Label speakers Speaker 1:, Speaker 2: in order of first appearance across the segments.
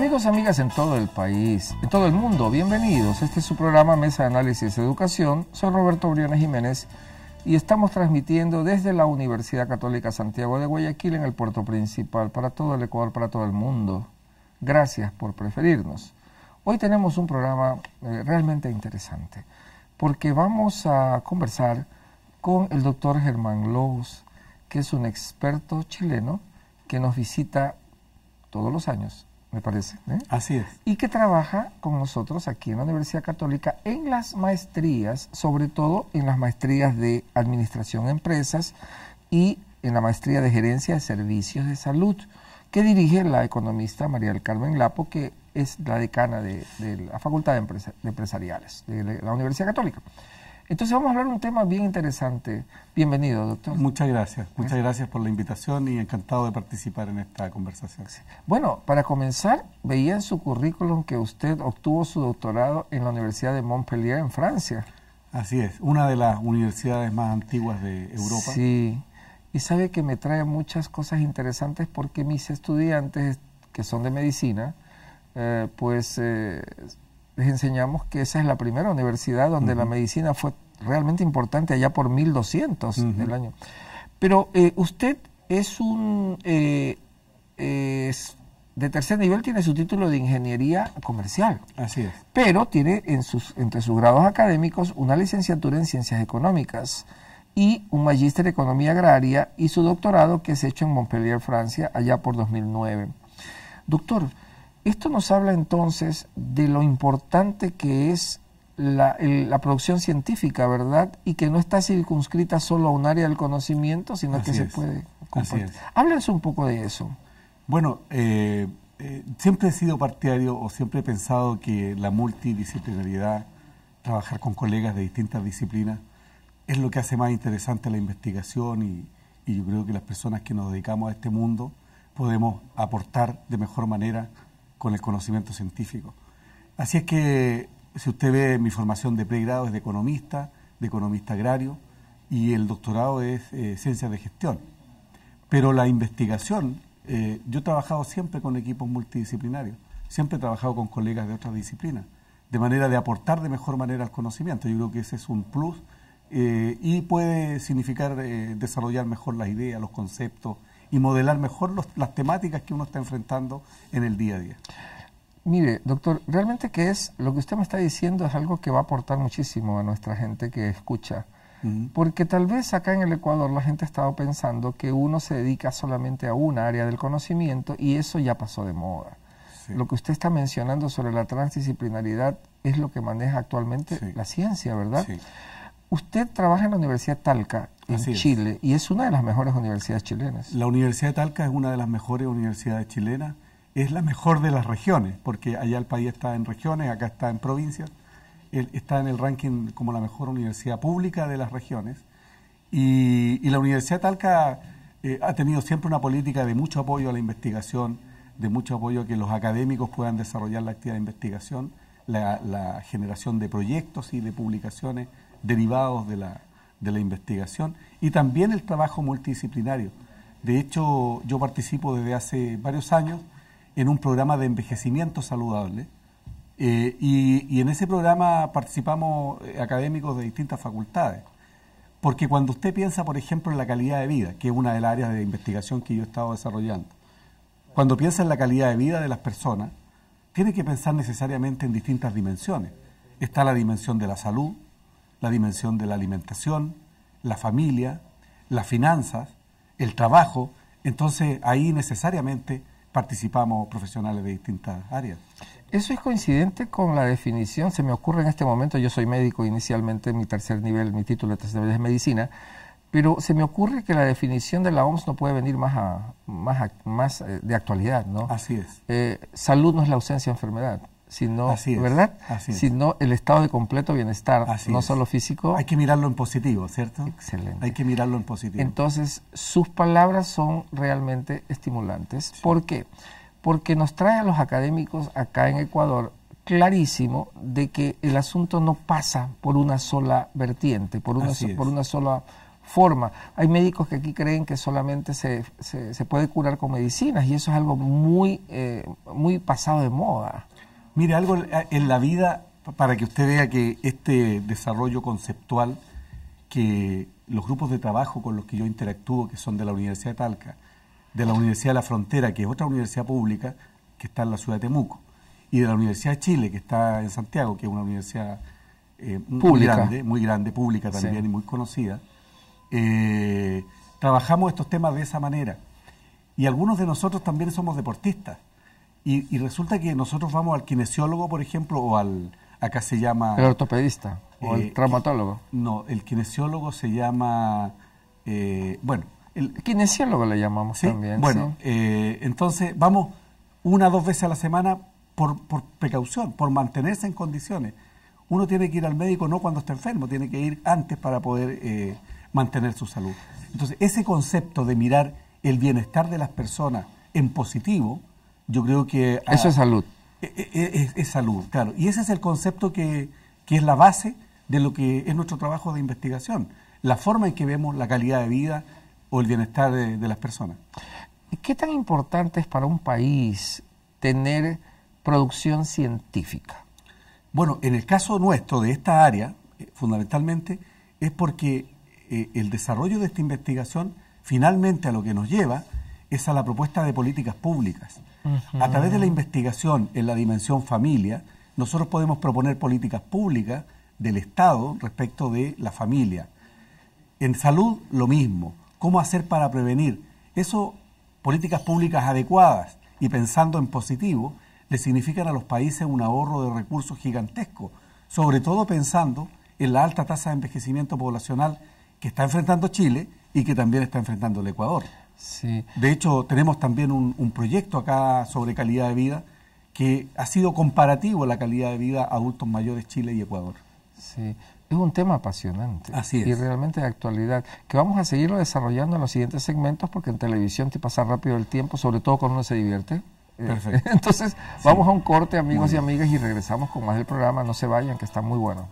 Speaker 1: Amigos, amigas en todo el país, en todo el mundo, bienvenidos. Este es su programa Mesa de Análisis Educación. Soy Roberto Briones Jiménez y estamos transmitiendo desde la Universidad Católica Santiago de Guayaquil en el puerto principal para todo el Ecuador, para todo el mundo. Gracias por preferirnos. Hoy tenemos un programa eh, realmente interesante porque vamos a conversar con el doctor Germán Lobos, que es un experto chileno que nos visita todos los años me parece. ¿eh? Así es. Y que trabaja con nosotros aquí en la Universidad Católica en las maestrías, sobre todo en las maestrías de Administración de Empresas y en la maestría de Gerencia de Servicios de Salud, que dirige la economista María del Carmen Lapo, que es la decana de, la Facultad de Empresariales de la Universidad Católica. Entonces vamos a hablar de un tema bien interesante. Bienvenido, doctor. Muchas gracias, muchas gracias por la invitación y encantado de participar en esta conversación. Bueno, para comenzar, veía en su currículum que usted obtuvo su doctorado en la Universidad de Montpellier, en Francia.
Speaker 2: Así es, una de las universidades más antiguas de
Speaker 1: Europa. Sí, y sabe que me trae muchas cosas interesantes porque mis estudiantes que son de medicina, eh, pues eh, les enseñamos que esa es la primera universidad donde la medicina fue realmente importante, allá por 1200 del año. Pero eh, usted es un... Eh, eh, de tercer nivel tiene su título de ingeniería comercial. Así es. Pero tiene entre sus grados académicos una licenciatura en ciencias económicas y un magíster de economía agraria y su doctorado que es hecho en Montpellier, Francia, allá por 2009. Doctor, esto nos habla entonces de lo importante que es la, producción científica, ¿verdad? Y que no está circunscrita solo a un área del conocimiento, sino que se puede
Speaker 2: compartir. Háblanos un poco de eso. Bueno, eh, eh, siempre he sido partidario o siempre he pensado que la multidisciplinaridad, trabajar con colegas de distintas disciplinas, es lo que hace más interesante la investigación y, y yo creo que las personas que nos dedicamos a este mundo podemos aportar de mejor manera con el conocimiento científico. Así es que si usted ve mi formación de pregrado es de economista, de economista agrario, y el doctorado es eh, ciencias de gestión. Pero la investigación, eh, yo he trabajado siempre con equipos multidisciplinarios, siempre he trabajado con colegas de otras disciplinas, de manera de aportar de mejor manera el conocimiento. Yo creo que ese es un plus eh, y puede significar desarrollar mejor las ideas, los conceptos, y modelar mejor las temáticas que uno está enfrentando en el día a día.
Speaker 1: Mire, doctor, realmente que es, lo que usted me está diciendo es algo que va a aportar muchísimo a nuestra gente que escucha. Porque tal vez acá en el Ecuador la gente ha estado pensando que uno se dedica solamente a un área del conocimiento y eso ya pasó de moda. Lo que usted está mencionando sobre la transdisciplinaridad es lo que maneja actualmente la ciencia, ¿verdad?
Speaker 2: Usted trabaja en la Universidad Talca, en Chile, y es una de las mejores universidades chilenas. La Universidad de Talca es una de las mejores universidades chilenas, es la mejor de las regiones, porque allá el país está en regiones, acá está en provincias, está en el ranking como la mejor universidad pública de las regiones, y, la Universidad Talca eh, ha tenido siempre una política de mucho apoyo a la investigación, de mucho apoyo a que los académicos puedan desarrollar la actividad de investigación, la generación de proyectos y de publicaciones derivados de la, de la investigación y también el trabajo multidisciplinario. De hecho, yo participo desde hace varios años en un programa de envejecimiento saludable eh, y, y, en ese programa participamos eh, académicos de distintas facultades. Porque cuando usted piensa, por ejemplo, en la calidad de vida, que es una de las áreas de investigación que yo he estado desarrollando, cuando piensa en la calidad de vida de las personas, tiene que pensar necesariamente en distintas dimensiones. Está la dimensión de la salud, la dimensión de la alimentación, la familia, las finanzas, el trabajo. Entonces ahí necesariamente participamos profesionales de distintas áreas.
Speaker 1: Eso es coincidente con la definición, se me ocurre en este momento, yo soy médico inicialmente, mi tercer nivel, mi título de tercer nivel es medicina, pero se me ocurre que la definición de la OMS no puede venir más, a, más, eh, de actualidad, ¿no? Así es. Eh, salud no es la ausencia de enfermedad sino, ¿verdad? el estado de completo bienestar, no solo físico. Hay que mirarlo en positivo, ¿cierto? Excelente. Hay que mirarlo en positivo. Entonces, sus palabras son realmente estimulantes. ¿Por qué? Porque nos trae a los académicos acá en Ecuador clarísimo de que el asunto no pasa por una sola vertiente, por una, sola forma. Hay médicos que aquí creen que solamente se, puede curar con medicinas y eso es algo muy, eh, muy pasado de moda.
Speaker 2: Mire, algo en la vida, para que usted vea que este desarrollo conceptual que los grupos de trabajo con los que yo interactúo, que son de la Universidad de Talca, de la Universidad de la Frontera, que es otra universidad pública, que está en la ciudad de Temuco, y de la Universidad de Chile, que está en Santiago, que es una universidad eh, muy grande, muy grande, pública también y muy conocida, eh, trabajamos estos temas de esa manera. Y algunos de nosotros también somos deportistas. Y, resulta que nosotros vamos al kinesiólogo, por ejemplo, o al, acá se llama... El
Speaker 1: ortopedista o el eh,
Speaker 2: traumatólogo. No, el kinesiólogo se llama, eh, bueno... El kinesiólogo le llamamos también. Bueno, eh, entonces vamos una dos veces a la semana por, por precaución, por mantenerse en condiciones. Uno tiene que ir al médico no cuando está enfermo, tiene que ir antes para poder mantener su salud. Entonces, ese concepto de mirar el bienestar de las personas en positivo, yo creo que... Ah, Eso es salud. E, e, e, es, salud, claro. Y ese es el concepto que, es la base de lo que es nuestro trabajo de investigación, la forma en que vemos la calidad de vida o el bienestar de, las personas. ¿Qué tan importante es para un país tener producción científica? Bueno, en el caso nuestro de esta área, eh, fundamentalmente, es porque eh, el desarrollo de esta investigación finalmente a lo que nos lleva es a la propuesta de políticas públicas. A través de la investigación en la dimensión familia, nosotros podemos proponer políticas públicas del Estado respecto de la familia. En salud, lo mismo. ¿Cómo hacer para prevenir? Eso, políticas públicas adecuadas y pensando en positivo, le significan a los países un ahorro de recursos gigantesco, sobre todo pensando en la alta tasa de envejecimiento poblacional que está enfrentando Chile y que también está enfrentando el Ecuador. De hecho, tenemos también un, proyecto acá sobre calidad de vida que ha sido comparativo a la calidad de vida adultos mayores Chile y Ecuador. Sí. Es un tema
Speaker 1: apasionante. Así es. Y realmente de actualidad. Que vamos a seguirlo desarrollando en los siguientes segmentos porque en televisión te pasa rápido el tiempo, sobre todo cuando uno se divierte. Eh, Perfecto. Entonces, vamos a un corte, amigos y amigas, y regresamos con más del programa. No se vayan, que está muy bueno.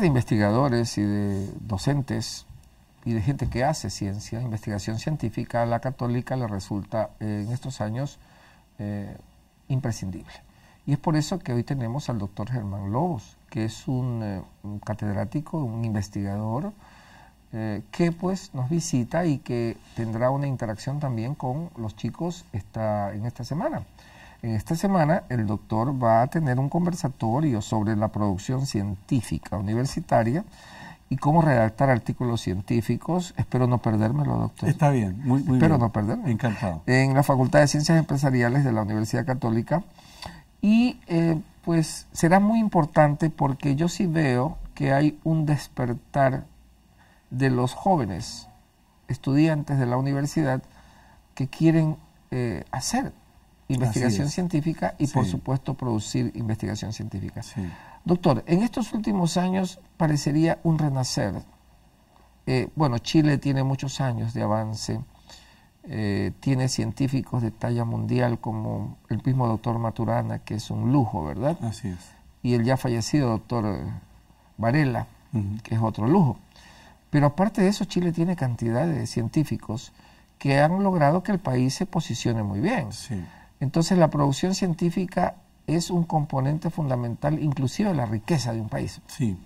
Speaker 1: de investigadores y de docentes y de gente que hace ciencia, investigación científica, a la católica le resulta eh, en estos años eh, imprescindible. Y es por eso que hoy tenemos al doctor Germán Lobos, que es un, eh, catedrático, un investigador, que pues nos visita y que tendrá una interacción también con los chicos esta, en esta semana. En Esta semana el doctor va a tener un conversatorio sobre la producción científica universitaria y cómo redactar artículos científicos. Espero no perdérmelo, doctor. Está
Speaker 2: bien, muy, bien. Espero no perderme. Encantado.
Speaker 1: En la Facultad de Ciencias Empresariales de la Universidad Católica. Y eh, pues será muy importante porque yo sí veo que hay un despertar de los jóvenes estudiantes de la universidad que quieren eh, hacer investigación científica y, por supuesto, producir investigación científica. Doctor, en estos últimos años parecería un renacer. Eh, bueno, Chile tiene muchos años de avance, eh, tiene científicos de talla mundial como el mismo doctor Maturana, que es un lujo, ¿verdad? Así es. Y el ya fallecido doctor Varela, que es otro lujo. Pero aparte de eso, Chile tiene cantidad de científicos que han logrado que el país se posicione muy bien. Sí. Entonces la producción científica es un componente fundamental, inclusive de la riqueza de un país.
Speaker 2: Sí,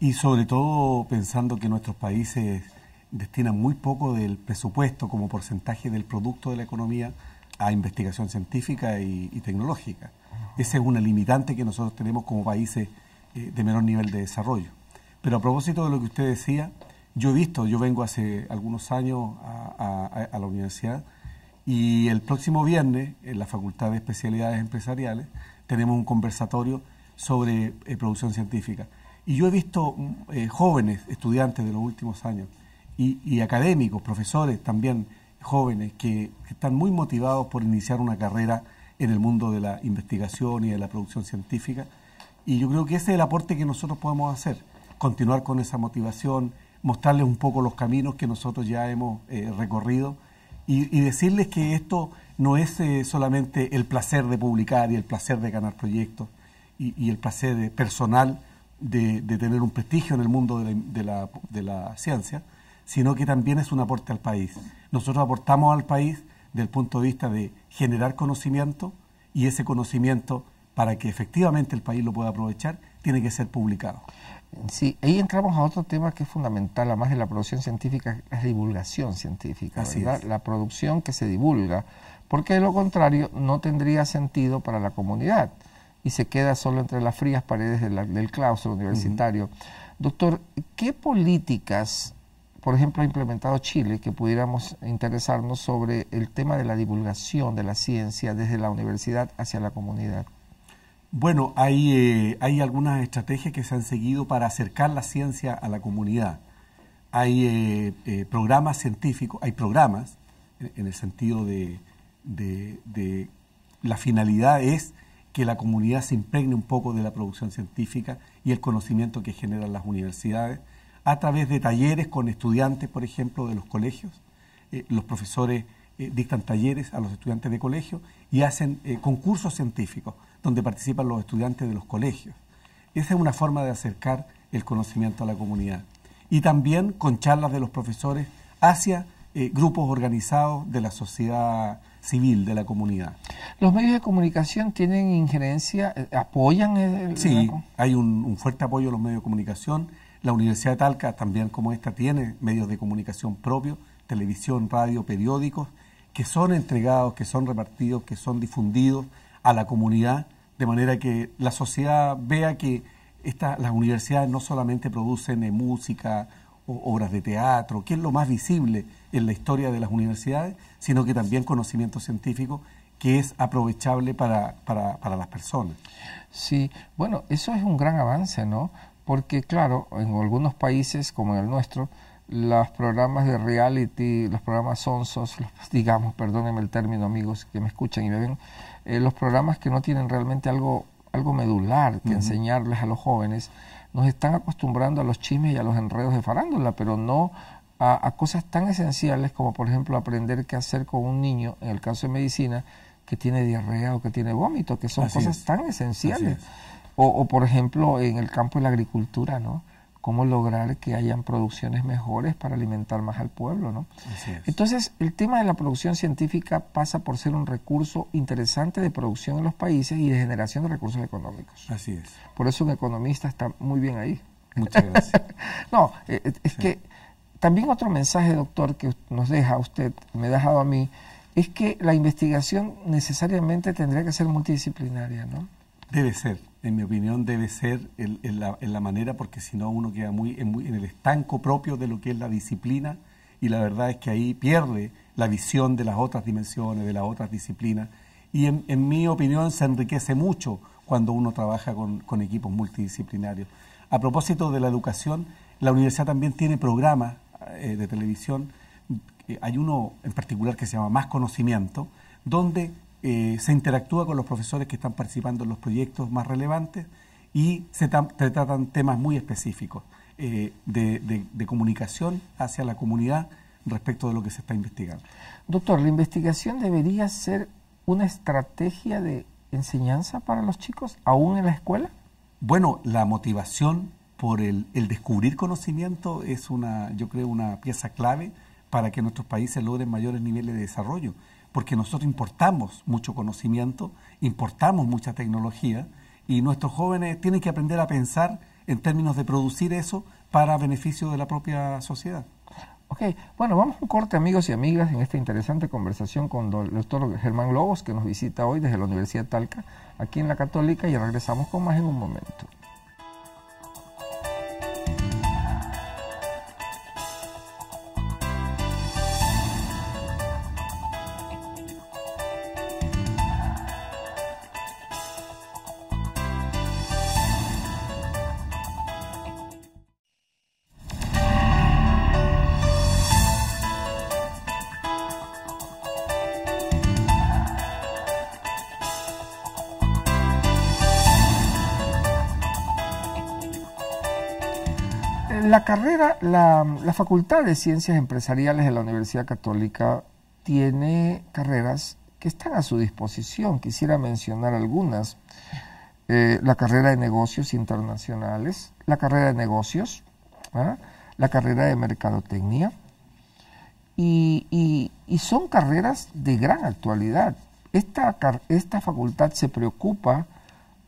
Speaker 2: y sobre todo pensando que nuestros países destinan muy poco del presupuesto como porcentaje del producto de la economía a investigación científica y, tecnológica. Esa es una limitante que nosotros tenemos como países eh, de menor nivel de desarrollo. Pero a propósito de lo que usted decía, yo he visto, yo vengo hace algunos años a, a la universidad, y el próximo viernes, en la Facultad de Especialidades Empresariales, tenemos un conversatorio sobre eh, producción científica. Y yo he visto mm, eh, jóvenes estudiantes de los últimos años y, académicos, profesores también jóvenes que, están muy motivados por iniciar una carrera en el mundo de la investigación y de la producción científica. Y yo creo que ese es el aporte que nosotros podemos hacer, continuar con esa motivación, mostrarles un poco los caminos que nosotros ya hemos eh, recorrido y, decirles que esto no es eh, solamente el placer de publicar y el placer de ganar proyectos y, el placer personal de, tener un prestigio en el mundo de la, de la ciencia, sino que también es un aporte al país. Nosotros aportamos al país desde el punto de vista de generar conocimiento y ese conocimiento, para que efectivamente el país lo pueda aprovechar, tiene que ser publicado. Sí, ahí entramos a otro tema que es fundamental, además de la producción científica, es la divulgación
Speaker 1: científica, ¿verdad? La producción que se divulga, porque de lo contrario no tendría sentido para la comunidad y se queda solo entre las frías paredes del claustro universitario. Doctor, ¿qué políticas, por ejemplo, ha implementado Chile que pudiéramos interesarnos sobre el tema de la divulgación de la ciencia desde la universidad
Speaker 2: hacia la comunidad? Bueno, hay, eh, hay algunas estrategias que se han seguido para acercar la ciencia a la comunidad. Hay eh, eh, programas científicos, hay programas en, el sentido de, de, la finalidad es que la comunidad se impregne un poco de la producción científica y el conocimiento que generan las universidades a través de talleres con estudiantes, por ejemplo, de los colegios. los profesores dictan talleres a los estudiantes de colegio y hacen concursos científicos donde participan los estudiantes de los colegios. Esa es una forma de acercar el conocimiento a la comunidad. Y también con charlas de los profesores hacia eh, grupos organizados de la sociedad civil, de la comunidad. ¿Los medios de comunicación tienen injerencia, eh, apoyan eh, Sí, hay un, fuerte apoyo a los medios de comunicación. La Universidad de Talca, también como esta, tiene medios de comunicación propios, televisión, radio, periódicos, que son entregados, que son repartidos, que son difundidos a la comunidad, de manera que la sociedad vea que esta, las universidades no solamente producen eh, música, o, obras de teatro, que es lo más visible en la historia de las universidades, sino que también conocimiento científico que es aprovechable para, para, para las personas. Sí, bueno, eso es un gran avance, ¿no?
Speaker 1: Porque claro, en algunos países como en el nuestro, los programas de reality, los programas sonsos, digamos, perdónenme el término amigos que me escuchan y me ven, eh, los programas que no tienen realmente algo, algo medular que enseñarles a los jóvenes, nos están acostumbrando a los chismes y a los enredos de farándula, pero no a, cosas tan esenciales como por ejemplo aprender qué hacer con un niño, en el caso de medicina, que tiene diarrea o que tiene vómito, que son cosas tan esenciales. O, o, por ejemplo en el campo de la agricultura, ¿no? cómo lograr que hayan producciones mejores para alimentar más al pueblo, ¿no? Entonces, el tema de la producción científica pasa por ser un recurso interesante de producción en los países y de generación de recursos económicos. Así es. Por eso un economista está muy bien ahí. Muchas gracias. no, eh, eh, es, que también otro mensaje, doctor, que nos deja usted, me ha dejado a mí, es que la investigación necesariamente tendría que ser multidisciplinaria, ¿no?
Speaker 2: Debe ser en mi opinión, debe ser en, la, manera, porque si no uno queda muy en, el estanco propio de lo que es la disciplina y la verdad es que ahí pierde la visión de las otras dimensiones, de las otras disciplinas. Y en, mi opinión se enriquece mucho cuando uno trabaja con, equipos multidisciplinarios. A propósito de la educación, la universidad también tiene programas eh, de televisión, eh, hay uno en particular que se llama Más Conocimiento, donde eh, se interactúa con los profesores que están participando en los proyectos más relevantes y se tratan temas muy específicos eh, de, comunicación hacia la comunidad respecto de lo que se está investigando. Doctor, ¿la investigación debería ser una estrategia de enseñanza para los chicos, aún en la escuela? Bueno, la motivación por el, el, descubrir conocimiento es una, yo creo, una pieza clave para que nuestros países logren mayores niveles de desarrollo porque nosotros importamos mucho conocimiento, importamos mucha tecnología y nuestros jóvenes tienen que aprender a pensar en términos de producir eso para beneficio de la propia sociedad.
Speaker 1: Ok, bueno, vamos a un corte amigos y amigas en esta interesante conversación con el doctor Germán Lobos que nos visita hoy desde la Universidad Talca, aquí en la Católica y regresamos con más en un momento. la, Facultad de Ciencias Empresariales de la Universidad Católica tiene carreras que están a su disposición. Quisiera mencionar algunas. Eh, la carrera de negocios internacionales, la carrera de negocios, ¿ah? la carrera de mercadotecnia. Y, y, son carreras de gran actualidad. esta facultad se preocupa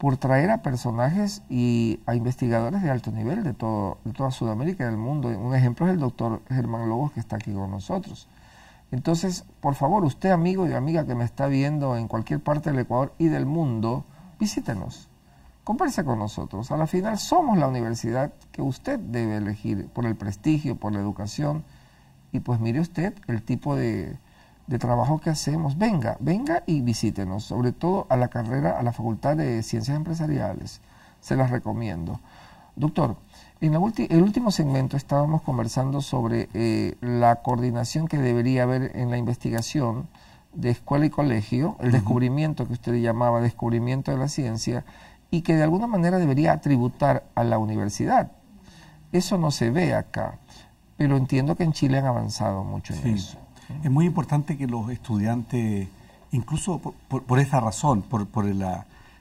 Speaker 1: por traer a personajes y a investigadores de alto nivel de, todo, toda Sudamérica y del mundo. Un ejemplo es el doctor Germán Lobos que está aquí con nosotros. Entonces, por favor, usted amigo y amiga que me está viendo en cualquier parte del Ecuador y del mundo, visítenos, converse con nosotros. A la final somos la universidad que usted debe elegir por el prestigio, por la educación y pues mire usted el tipo de de trabajo que hacemos. Venga, venga y visítenos, sobre todo a la carrera, a la Facultad de Ciencias Empresariales. Se las recomiendo. Doctor, en el último segmento estábamos conversando sobre eh, la coordinación que debería haber en la investigación de escuela y colegio, el descubrimiento que usted llamaba descubrimiento de la ciencia, y que de alguna manera debería tributar a la universidad. Eso no se ve acá, pero entiendo que en Chile han avanzado mucho en
Speaker 2: eso. Es muy importante que los estudiantes, incluso por, esa razón, por,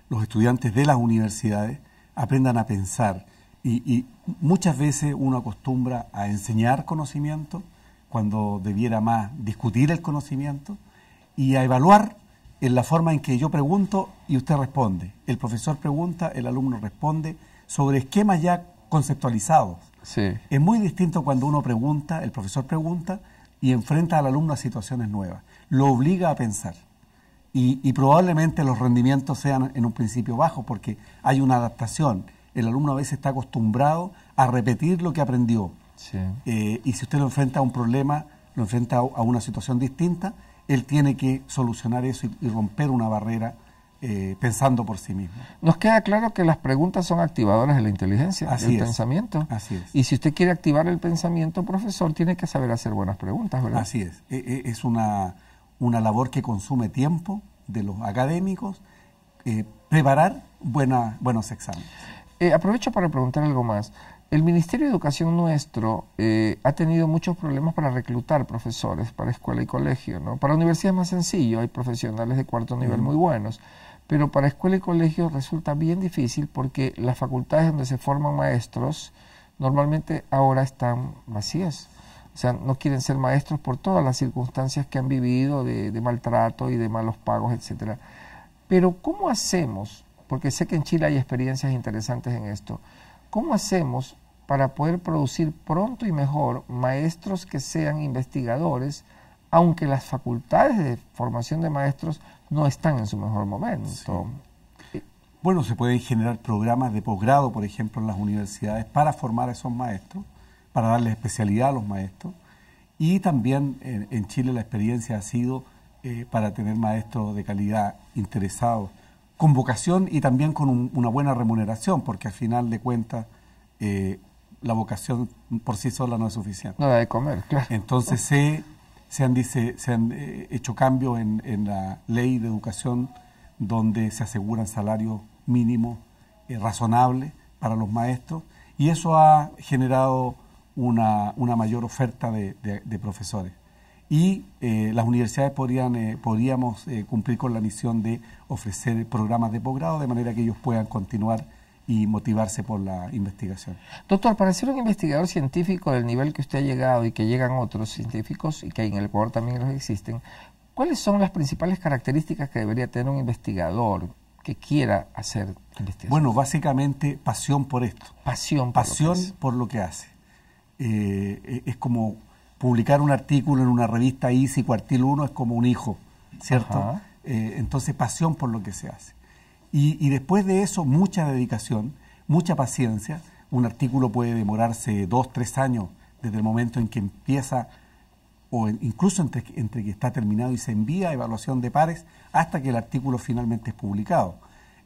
Speaker 2: los estudiantes de las universidades, aprendan a pensar. Y, muchas veces uno acostumbra a enseñar conocimiento cuando debiera más discutir el conocimiento y a evaluar en la forma en que yo pregunto y usted responde. El profesor pregunta, el alumno responde sobre esquemas ya conceptualizados. Es muy distinto cuando uno pregunta, el profesor pregunta y enfrenta al alumno a situaciones nuevas. Lo obliga a pensar. Y, probablemente los rendimientos sean en un principio bajos porque hay una adaptación. El alumno a veces está acostumbrado a repetir lo que aprendió. Eh, y si usted lo enfrenta a un problema, lo enfrenta a, una situación distinta, él tiene que solucionar eso y romper una barrera eh, pensando por sí mismo. Nos
Speaker 1: queda claro que las preguntas son activadoras de la inteligencia, del
Speaker 2: pensamiento.
Speaker 1: Y si usted quiere activar el pensamiento, profesor, tiene que saber hacer buenas preguntas, ¿verdad? Así
Speaker 2: es. E, e, es una, una labor que consume tiempo de los académicos, eh, preparar buenos exámenes.
Speaker 1: Eh, aprovecho para preguntar algo más. El Ministerio de Educación nuestro ha tenido muchos problemas para reclutar profesores para escuela y colegio, ¿no? Para universidades más sencillo, hay profesionales de cuarto nivel muy buenos pero para escuela y colegio resulta bien difícil porque las facultades donde se forman maestros normalmente ahora están vacías. O sea, no quieren ser maestros por todas las circunstancias que han vivido de, de maltrato y de malos pagos, etcétera. Pero ¿cómo hacemos? Porque sé que en Chile hay experiencias interesantes en esto. ¿Cómo hacemos para poder producir pronto y mejor maestros que sean investigadores, aunque las facultades de formación de maestros no están en su mejor momento.
Speaker 2: Bueno, se pueden generar programas de posgrado, por ejemplo, en las universidades para formar a esos maestros, para darles especialidad a los maestros. Y también en, Chile la experiencia ha sido eh, para tener maestros de calidad interesados, con vocación y también con una buena remuneración, porque al final de cuentas eh, la vocación por sí sola no es suficiente. No hay de comer, claro. Entonces se se han, eh, hecho cambios en, la ley de educación donde se aseguran salarios mínimos eh, razonables para los maestros y eso ha generado una, mayor oferta de, profesores. Y eh, las universidades podrían, podríamos cumplir con la misión de ofrecer programas de posgrado de manera que ellos puedan continuar y motivarse por la investigación.
Speaker 1: Doctor, para ser un investigador científico del nivel que usted ha llegado y que llegan otros científicos y que en el Ecuador también los existen, ¿cuáles son las principales características que debería tener un investigador
Speaker 2: que quiera hacer investigación? Bueno, básicamente pasión por esto. Pasión. Por pasión por lo que hace. Eh, es como publicar un artículo en una revista ISI Cuartil 1 es como un hijo, ¿cierto? Eh, entonces pasión por lo que se hace. Y, después de eso, mucha dedicación, mucha paciencia. Un artículo puede demorarse dos, tres años desde el momento en que empieza, o incluso entre, que está terminado y se envía a evaluación de pares, hasta que el artículo finalmente es publicado.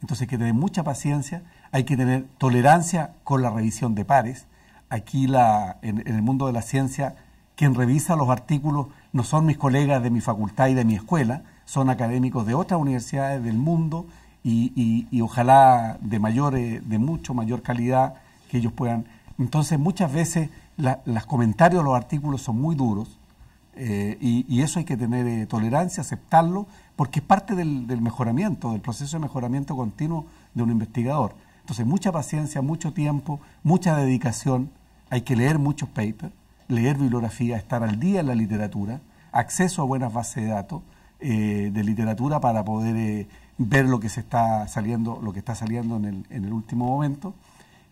Speaker 2: Entonces hay que tener mucha paciencia, hay que tener tolerancia con la revisión de pares. Aquí en el mundo de la ciencia, quien revisa los artículos no son mis colegas de mi facultad y de mi escuela, son académicos de otras universidades del mundo y, ojalá de mayor, eh, de mucho mayor calidad que ellos puedan. Entonces muchas veces los comentarios, los artículos son muy duros eh, y, eso hay que tener eh, tolerancia, aceptarlo, porque es parte del, mejoramiento, del proceso de mejoramiento continuo de un investigador. Entonces mucha paciencia, mucho tiempo, mucha dedicación, hay que leer muchos papers, leer bibliografía, estar al día en la literatura, acceso a buenas bases de datos de literatura para poder ver lo que se está saliendo, lo que está saliendo en el, en el último momento,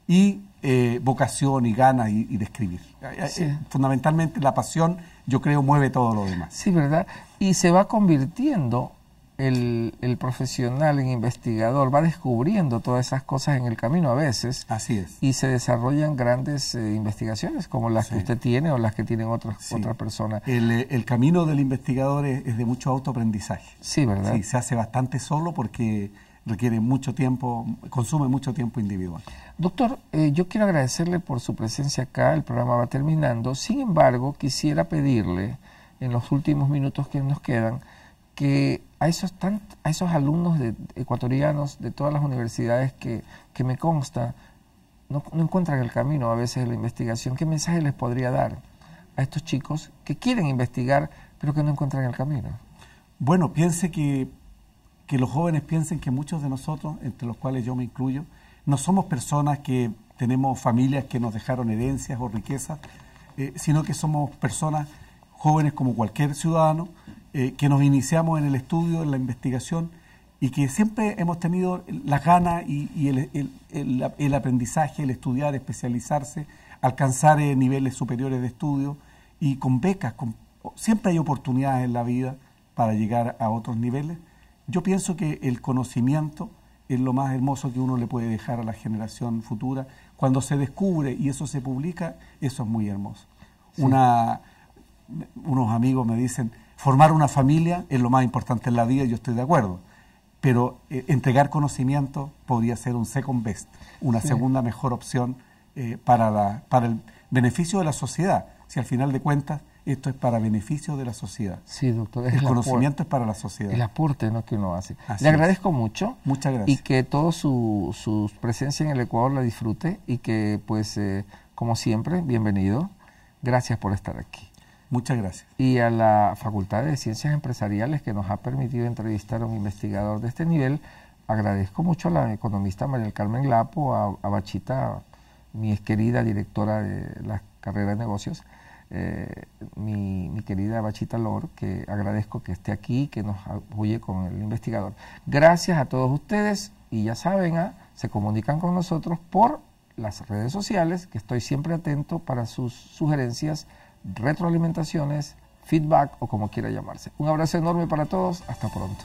Speaker 2: y eh, vocación y ganas y, describir. de escribir. Eh, eh, fundamentalmente la pasión, yo creo, mueve todo lo demás. Sí, ¿verdad? Y se va convirtiendo el, profesional, el
Speaker 1: investigador, va descubriendo todas esas cosas en el camino a veces. Así es. Y se desarrollan
Speaker 2: grandes eh, investigaciones como las que usted tiene o las que tienen otras otras personas. El, eh, el, camino del investigador es, de mucho autoaprendizaje. Sí, ¿verdad? Sí, se hace bastante solo porque requiere mucho tiempo, consume mucho tiempo individual. Doctor, eh, yo quiero agradecerle
Speaker 1: por su presencia acá, el programa va terminando. Sin embargo, quisiera pedirle en los últimos minutos que nos quedan que a esos, a esos alumnos de, ecuatorianos de todas las universidades que, me consta no, encuentran el camino a veces de la investigación, ¿qué mensaje les podría dar a estos chicos que quieren investigar
Speaker 2: pero que no encuentran el camino? Bueno, piense que, los jóvenes piensen que muchos de nosotros, entre los cuales yo me incluyo, no somos personas que tenemos familias que nos dejaron herencias o riquezas, eh, sino que somos personas jóvenes como cualquier ciudadano eh, que nos iniciamos en el estudio, en la investigación y que siempre hemos tenido las ganas y, el, aprendizaje, el estudiar, especializarse, alcanzar eh, niveles superiores de estudio y con becas, siempre hay oportunidades en la vida para llegar a otros niveles. Yo pienso que el conocimiento es lo más hermoso que uno le puede dejar a la generación futura. Cuando se descubre y eso se publica, eso es muy hermoso. Una unos amigos me dicen, formar una familia es lo más importante en la vida, y yo estoy de acuerdo, pero eh, entregar conocimiento podría ser un second best, una segunda mejor opción eh, para, la, para el beneficio de la sociedad, si al final de cuentas esto es para beneficio de la sociedad. Sí, doctor. el, conocimiento es para la sociedad. El
Speaker 1: aporte ¿no? que uno hace. Le agradezco
Speaker 2: mucho. Muchas gracias. Y
Speaker 1: que toda su, presencia en el Ecuador la disfrute y que, pues, eh, como siempre, bienvenido. Gracias por estar aquí. Muchas gracias. Y a la Facultad de Ciencias Empresariales que nos ha permitido entrevistar a un investigador de este nivel. Agradezco mucho a la economista María Carmen Lapo, a, Bachita, mi querida directora de la carrera de negocios, eh, mi, querida Bachita Lor, que agradezco que esté aquí, que nos apoye con el investigador. Gracias a todos ustedes y ya saben, ¿ah? se comunican con nosotros por las redes sociales, que estoy siempre atento para sus sugerencias retroalimentaciones, feedback o como quiera llamarse. Un abrazo enorme para todos, hasta pronto.